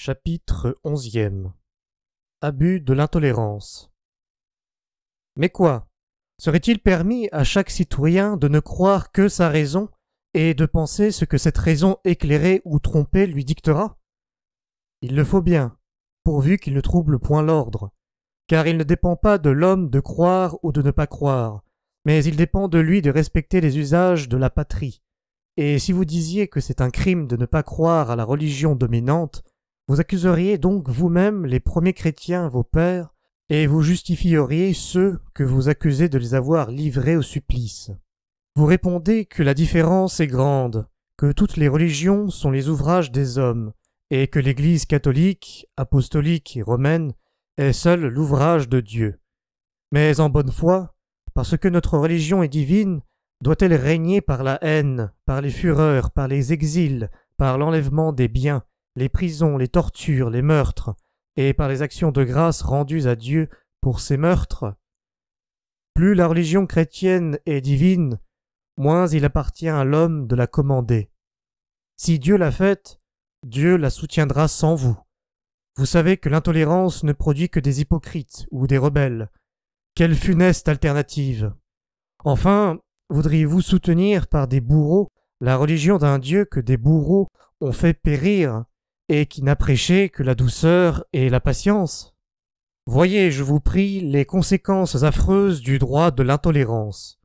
Chapitre onzième Abus de l'intolérance Mais quoi Serait-il permis à chaque citoyen de ne croire que sa raison et de penser ce que cette raison éclairée ou trompée lui dictera Il le faut bien, pourvu qu'il ne trouble point l'ordre, car il ne dépend pas de l'homme de croire ou de ne pas croire, mais il dépend de lui de respecter les usages de la patrie. Et si vous disiez que c'est un crime de ne pas croire à la religion dominante, vous accuseriez donc vous-même les premiers chrétiens, vos pères, et vous justifieriez ceux que vous accusez de les avoir livrés au supplice. Vous répondez que la différence est grande, que toutes les religions sont les ouvrages des hommes, et que l'Église catholique, apostolique et romaine est seule l'ouvrage de Dieu. Mais en bonne foi, parce que notre religion est divine, doit-elle régner par la haine, par les fureurs, par les exils, par l'enlèvement des biens, les prisons, les tortures, les meurtres, et par les actions de grâce rendues à Dieu pour ces meurtres. Plus la religion chrétienne est divine, moins il appartient à l'homme de la commander. Si Dieu l'a faite, Dieu la soutiendra sans vous. Vous savez que l'intolérance ne produit que des hypocrites ou des rebelles. Quelle funeste alternative. Enfin, voudriez-vous soutenir par des bourreaux la religion d'un Dieu que des bourreaux ont fait périr et qui n'a prêché que la douceur et la patience. Voyez, je vous prie, les conséquences affreuses du droit de l'intolérance.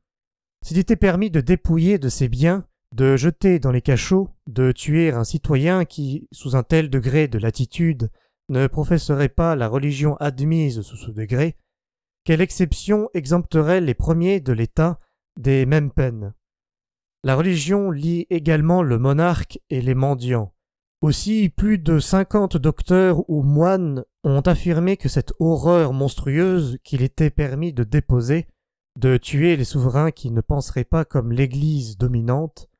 S'il était permis de dépouiller de ses biens, de jeter dans les cachots, de tuer un citoyen qui, sous un tel degré de latitude, ne professerait pas la religion admise sous ce degré, quelle exception exempterait les premiers de l'État des mêmes peines La religion lie également le monarque et les mendiants. Aussi, plus de cinquante docteurs ou moines ont affirmé que cette horreur monstrueuse qu'il était permis de déposer, de tuer les souverains qui ne penseraient pas comme l'Église dominante,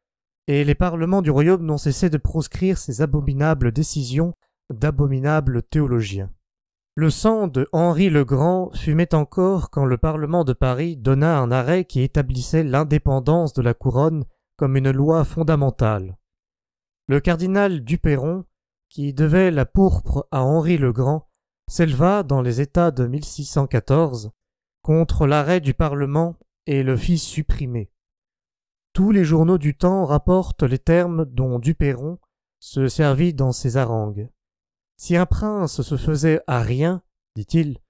et les parlements du royaume n'ont cessé de proscrire ces abominables décisions d'abominables théologiens. Le sang de Henri le Grand fumait encore quand le Parlement de Paris donna un arrêt qui établissait l'indépendance de la couronne comme une loi fondamentale. Le cardinal Duperron, qui devait la pourpre à Henri le Grand, s'éleva dans les États de 1614 contre l'arrêt du Parlement et le fit supprimer. Tous les journaux du temps rapportent les termes dont Duperron se servit dans ses harangues. Si un prince se faisait à rien, dit-il,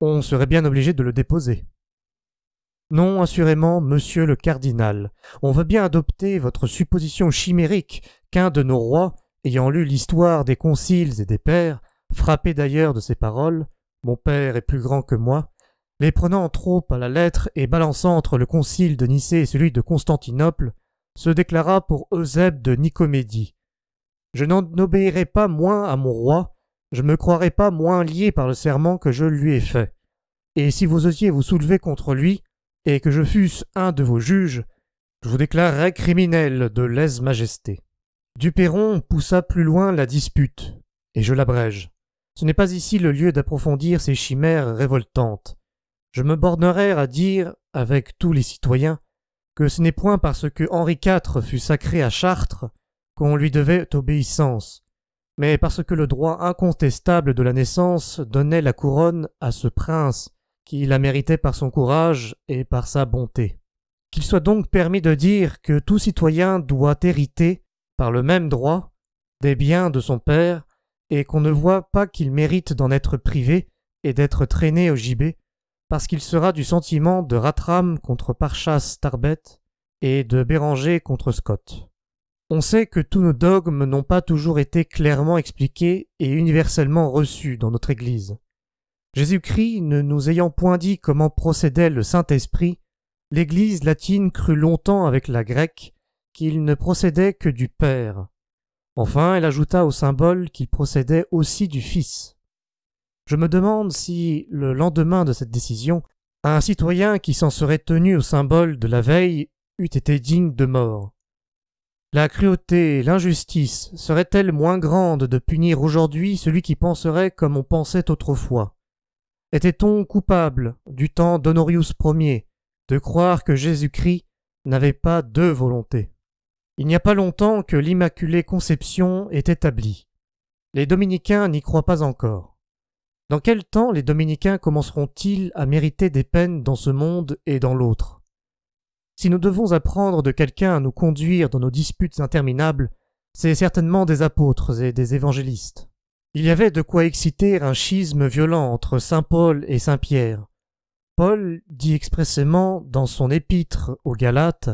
on serait bien obligé de le déposer. Non, assurément, monsieur le cardinal, on veut bien adopter votre supposition chimérique qu'un de nos rois, ayant lu l'histoire des conciles et des pères, frappé d'ailleurs de ces paroles, mon père est plus grand que moi, les prenant trop à la lettre et balançant entre le concile de Nicée et celui de Constantinople, se déclara pour Eusèbe de Nicomédie. Je n'en obéirai pas moins à mon roi, je me croirai pas moins lié par le serment que je lui ai fait. Et si vous osiez vous soulever contre lui, et que je fusse un de vos juges, je vous déclarerais criminel de lèse-majesté. Duperron poussa plus loin la dispute, et je l'abrège. Ce n'est pas ici le lieu d'approfondir ces chimères révoltantes. Je me bornerai à dire, avec tous les citoyens, que ce n'est point parce que Henri IV fut sacré à Chartres qu'on lui devait obéissance, mais parce que le droit incontestable de la naissance donnait la couronne à ce prince, qui la méritait par son courage et par sa bonté. Qu'il soit donc permis de dire que tout citoyen doit hériter, par le même droit, des biens de son père, et qu'on ne voit pas qu'il mérite d'en être privé et d'être traîné au gibet, parce qu'il sera du sentiment de Ratram contre Parchas Tarbet et de Béranger contre Scott. On sait que tous nos dogmes n'ont pas toujours été clairement expliqués et universellement reçus dans notre Église. Jésus-Christ ne nous ayant point dit comment procédait le Saint-Esprit, l'Église latine crut longtemps avec la grecque qu'il ne procédait que du Père. Enfin, elle ajouta au symbole qu'il procédait aussi du Fils. Je me demande si, le lendemain de cette décision, un citoyen qui s'en serait tenu au symbole de la veille eût été digne de mort. La cruauté, l'injustice seraient elle moins grande de punir aujourd'hui celui qui penserait comme on pensait autrefois était-on coupable du temps d'Honorius Ier de croire que Jésus-Christ n'avait pas deux volontés Il n'y a pas longtemps que l'Immaculée Conception est établie. Les dominicains n'y croient pas encore. Dans quel temps les dominicains commenceront-ils à mériter des peines dans ce monde et dans l'autre Si nous devons apprendre de quelqu'un à nous conduire dans nos disputes interminables, c'est certainement des apôtres et des évangélistes. Il y avait de quoi exciter un schisme violent entre saint Paul et saint Pierre. Paul dit expressément dans son épître aux Galates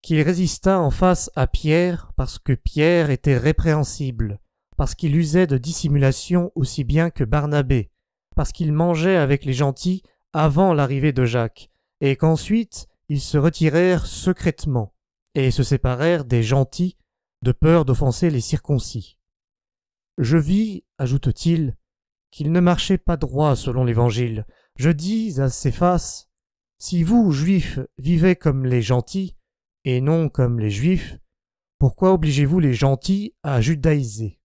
qu'il résista en face à Pierre parce que Pierre était répréhensible, parce qu'il usait de dissimulation aussi bien que Barnabé, parce qu'il mangeait avec les gentils avant l'arrivée de Jacques, et qu'ensuite ils se retirèrent secrètement, et se séparèrent des gentils, de peur d'offenser les circoncis. Je vis ajoute-t-il, qu'il ne marchait pas droit selon l'Évangile. Je dis à ces faces, si vous, juifs, vivez comme les gentils, et non comme les juifs, pourquoi obligez-vous les gentils à judaïser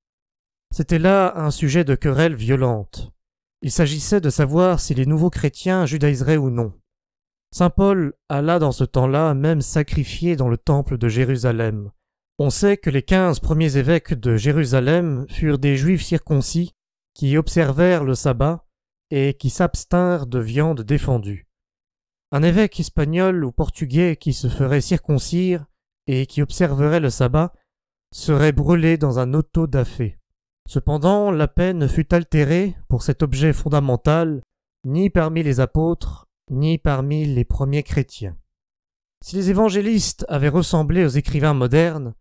C'était là un sujet de querelle violente. Il s'agissait de savoir si les nouveaux chrétiens judaïseraient ou non. Saint Paul alla dans ce temps-là même sacrifier dans le temple de Jérusalem. On sait que les quinze premiers évêques de Jérusalem furent des juifs circoncis qui observèrent le sabbat et qui s'abstinrent de viande défendue. Un évêque espagnol ou portugais qui se ferait circoncire et qui observerait le sabbat serait brûlé dans un auto da Cependant, la peine fut altérée pour cet objet fondamental ni parmi les apôtres ni parmi les premiers chrétiens. Si les évangélistes avaient ressemblé aux écrivains modernes,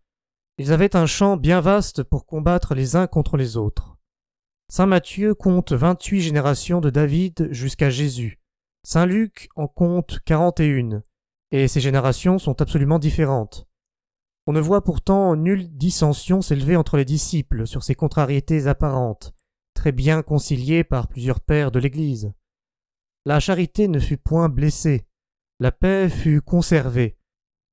ils avaient un champ bien vaste pour combattre les uns contre les autres. Saint Matthieu compte vingt-huit générations de David jusqu'à Jésus. Saint Luc en compte 41, et ces générations sont absolument différentes. On ne voit pourtant nulle dissension s'élever entre les disciples sur ces contrariétés apparentes, très bien conciliées par plusieurs pères de l'Église. La charité ne fut point blessée, la paix fut conservée,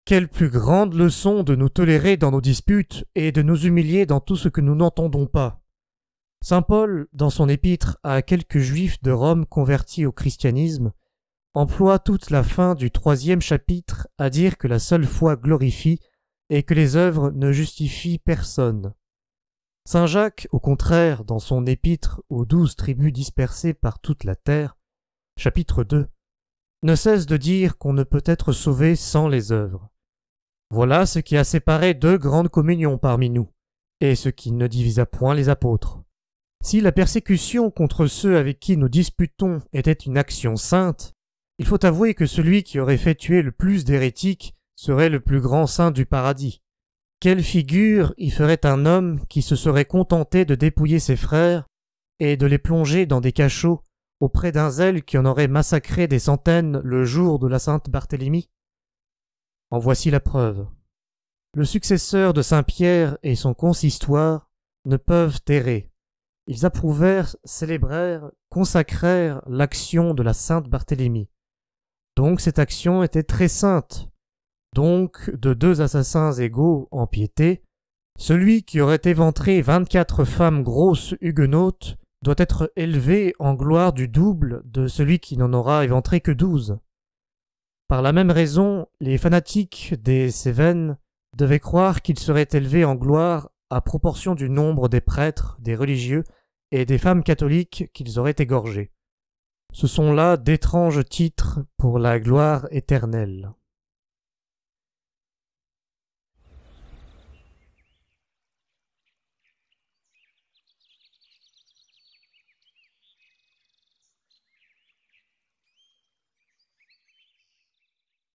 quelle plus grande leçon de nous tolérer dans nos disputes et de nous humilier dans tout ce que nous n'entendons pas. Saint Paul, dans son épître à quelques juifs de Rome convertis au christianisme, emploie toute la fin du troisième chapitre à dire que la seule foi glorifie et que les œuvres ne justifient personne. Saint Jacques, au contraire, dans son épître aux douze tribus dispersées par toute la terre, chapitre 2, ne cesse de dire qu'on ne peut être sauvé sans les œuvres. Voilà ce qui a séparé deux grandes communions parmi nous, et ce qui ne divisa point les apôtres. Si la persécution contre ceux avec qui nous disputons était une action sainte, il faut avouer que celui qui aurait fait tuer le plus d'hérétiques serait le plus grand saint du paradis. Quelle figure y ferait un homme qui se serait contenté de dépouiller ses frères et de les plonger dans des cachots auprès d'un zèle qui en aurait massacré des centaines le jour de la Sainte Barthélemy en voici la preuve. Le successeur de Saint Pierre et son consistoire ne peuvent errer. Ils approuvèrent, célébrèrent, consacrèrent l'action de la sainte Barthélemy. Donc cette action était très sainte. Donc de deux assassins égaux en piété, celui qui aurait éventré vingt-quatre femmes grosses huguenotes doit être élevé en gloire du double de celui qui n'en aura éventré que douze. Par la même raison, les fanatiques des Cévennes devaient croire qu'ils seraient élevés en gloire à proportion du nombre des prêtres, des religieux et des femmes catholiques qu'ils auraient égorgés. Ce sont là d'étranges titres pour la gloire éternelle.